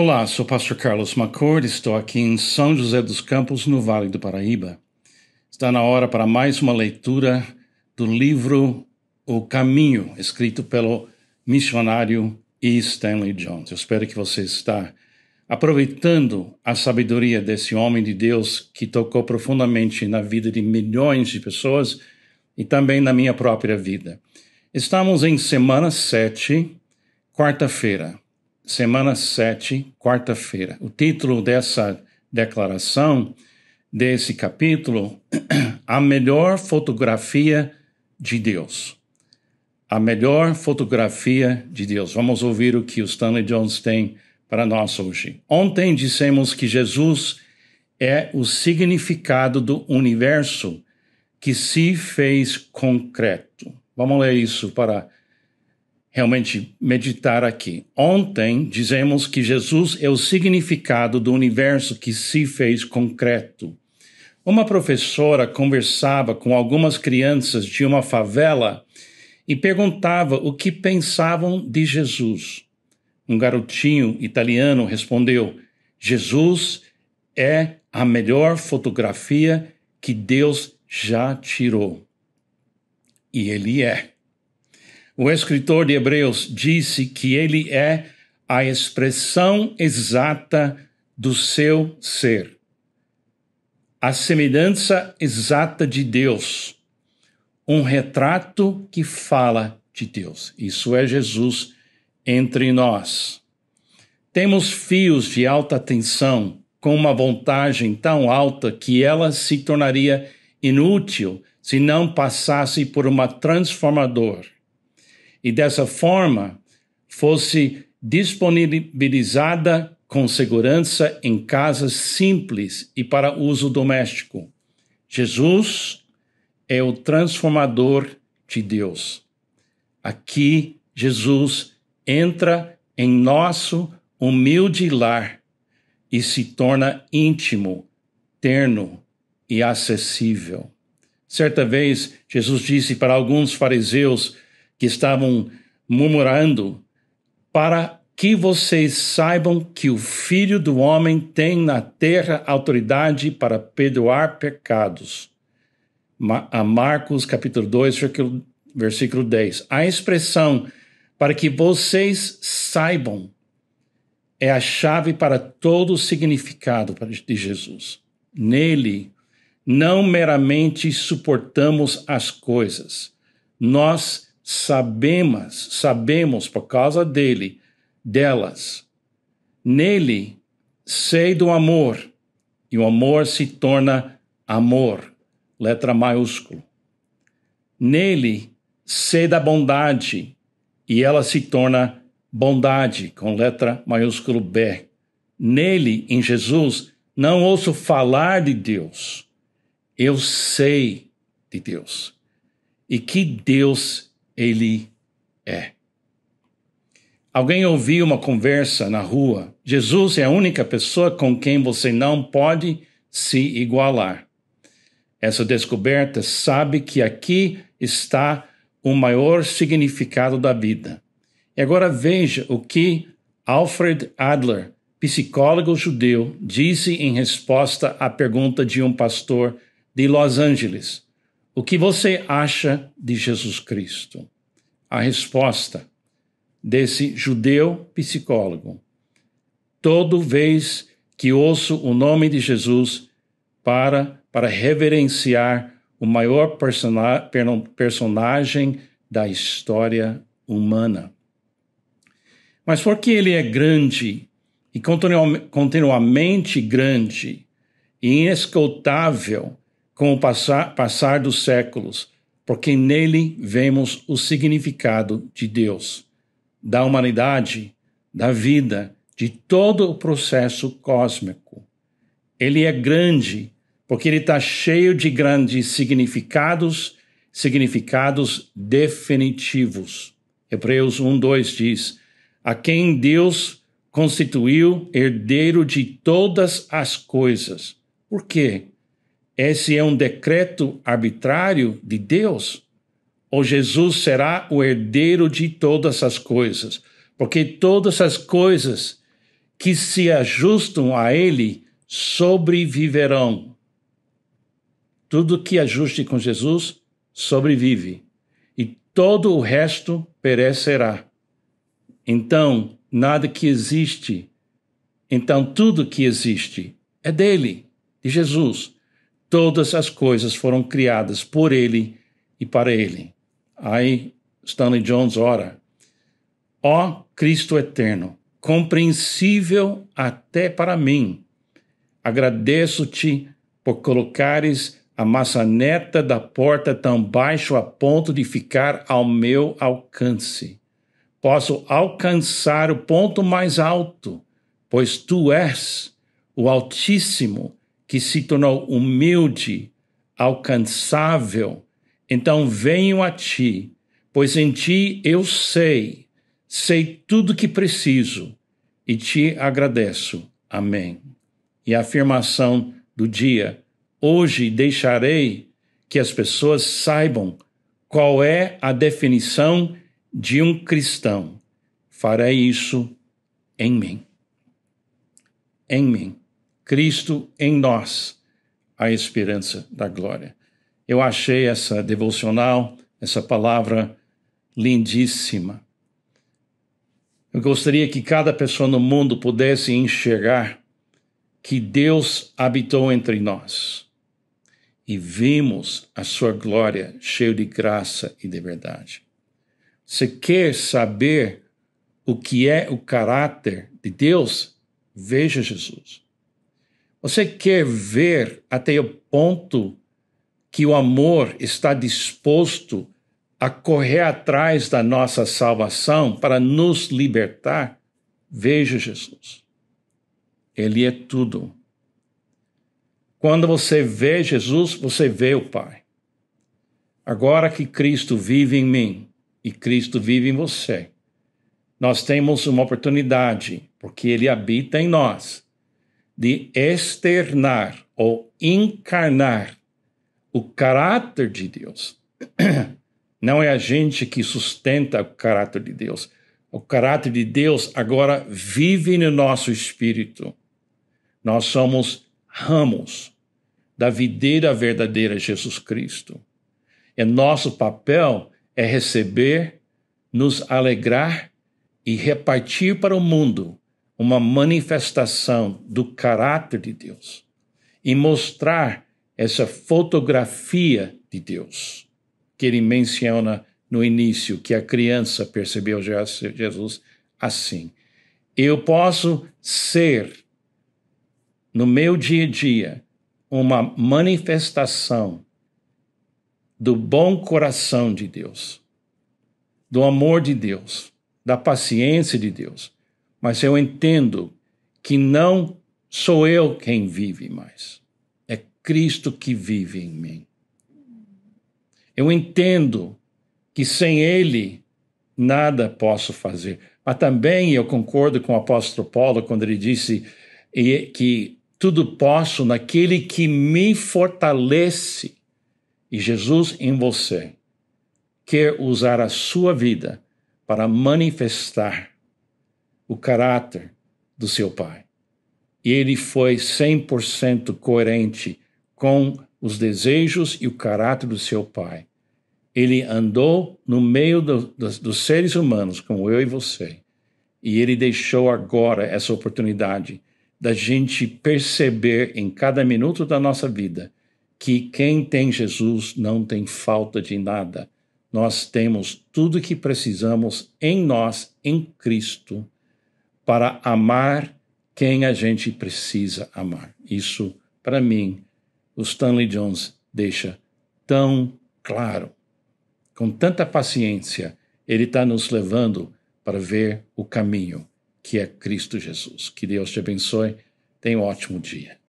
Olá, sou o pastor Carlos Macor, estou aqui em São José dos Campos, no Vale do Paraíba. Está na hora para mais uma leitura do livro O Caminho, escrito pelo missionário E. Stanley Jones. Eu espero que você está aproveitando a sabedoria desse homem de Deus que tocou profundamente na vida de milhões de pessoas e também na minha própria vida. Estamos em semana 7, quarta-feira semana 7, quarta-feira. O título dessa declaração, desse capítulo, A Melhor Fotografia de Deus. A Melhor Fotografia de Deus. Vamos ouvir o que o Stanley Jones tem para nós hoje. Ontem dissemos que Jesus é o significado do universo que se fez concreto. Vamos ler isso para realmente meditar aqui. Ontem dizemos que Jesus é o significado do universo que se fez concreto. Uma professora conversava com algumas crianças de uma favela e perguntava o que pensavam de Jesus. Um garotinho italiano respondeu: Jesus é a melhor fotografia que Deus já tirou. E ele é. O escritor de Hebreus disse que ele é a expressão exata do seu ser, a semelhança exata de Deus, um retrato que fala de Deus. Isso é Jesus entre nós. Temos fios de alta tensão com uma voltagem tão alta que ela se tornaria inútil se não passasse por uma transformador e dessa forma fosse disponibilizada com segurança em casas simples e para uso doméstico. Jesus é o transformador de Deus. Aqui, Jesus entra em nosso humilde lar e se torna íntimo, terno e acessível. Certa vez, Jesus disse para alguns fariseus que estavam murmurando, para que vocês saibam que o Filho do Homem tem na terra autoridade para perdoar pecados. A Marcos capítulo 2, versículo 10. A expressão para que vocês saibam é a chave para todo o significado de Jesus. Nele, não meramente suportamos as coisas, nós sabemos, sabemos por causa dele, delas. Nele sei do amor, e o amor se torna amor, letra maiúscula. Nele sei da bondade, e ela se torna bondade, com letra maiúsculo B. Nele, em Jesus, não ouço falar de Deus, eu sei de Deus. E que Deus ele é. Alguém ouviu uma conversa na rua. Jesus é a única pessoa com quem você não pode se igualar. Essa descoberta sabe que aqui está o maior significado da vida. E agora veja o que Alfred Adler, psicólogo judeu, disse em resposta à pergunta de um pastor de Los Angeles. O que você acha de Jesus Cristo? A resposta desse judeu psicólogo. Todo vez que ouço o nome de Jesus para para reverenciar o maior persona, personagem da história humana. Mas porque ele é grande e continuamente grande e inescrutável com o passar, passar dos séculos, porque nele vemos o significado de Deus, da humanidade, da vida, de todo o processo cósmico. Ele é grande, porque ele está cheio de grandes significados, significados definitivos. Hebreus 1, 2 diz: A quem Deus constituiu herdeiro de todas as coisas. Por quê? Esse é um decreto arbitrário de Deus. Ou Jesus será o herdeiro de todas as coisas, porque todas as coisas que se ajustam a Ele sobreviverão. Tudo que ajuste com Jesus sobrevive, e todo o resto perecerá. Então, nada que existe, então tudo que existe é dele, de Jesus. Todas as coisas foram criadas por ele e para ele. Aí Stanley Jones ora: Ó oh Cristo eterno, compreensível até para mim, agradeço-te por colocares a maçaneta da porta tão baixo a ponto de ficar ao meu alcance. Posso alcançar o ponto mais alto, pois tu és o Altíssimo que se tornou humilde, alcançável, então venho a ti, pois em ti eu sei, sei tudo que preciso e te agradeço. Amém. E a afirmação do dia: hoje deixarei que as pessoas saibam qual é a definição de um cristão. Farei isso em mim. Em mim. Cristo em nós, a esperança da glória. Eu achei essa devocional, essa palavra lindíssima. Eu gostaria que cada pessoa no mundo pudesse enxergar que Deus habitou entre nós e vimos a sua glória cheio de graça e de verdade. Se quer saber o que é o caráter de Deus, veja Jesus. Você quer ver até o ponto que o amor está disposto a correr atrás da nossa salvação para nos libertar? Veja Jesus. Ele é tudo. Quando você vê Jesus, você vê o Pai. Agora que Cristo vive em mim e Cristo vive em você, nós temos uma oportunidade, porque Ele habita em nós de externar ou encarnar o caráter de Deus. Não é a gente que sustenta o caráter de Deus. O caráter de Deus agora vive no nosso espírito. Nós somos ramos da videira verdadeira Jesus Cristo. E nosso papel é receber, nos alegrar e repartir para o mundo uma manifestação do caráter de Deus e mostrar essa fotografia de Deus que ele menciona no início, que a criança percebeu Jesus assim. Eu posso ser, no meu dia a dia, uma manifestação do bom coração de Deus, do amor de Deus, da paciência de Deus mas eu entendo que não sou eu quem vive mais, é Cristo que vive em mim. Eu entendo que sem Ele nada posso fazer. Mas também eu concordo com o apóstolo Paulo quando ele disse que tudo posso naquele que me fortalece. E Jesus em você quer usar a sua vida para manifestar o caráter do seu pai. E ele foi 100% coerente com os desejos e o caráter do seu pai. Ele andou no meio do, dos, dos seres humanos, como eu e você, e ele deixou agora essa oportunidade da gente perceber em cada minuto da nossa vida que quem tem Jesus não tem falta de nada. Nós temos tudo o que precisamos em nós, em Cristo para amar quem a gente precisa amar. Isso, para mim, o Stanley Jones deixa tão claro. Com tanta paciência, ele está nos levando para ver o caminho, que é Cristo Jesus. Que Deus te abençoe. Tenha um ótimo dia.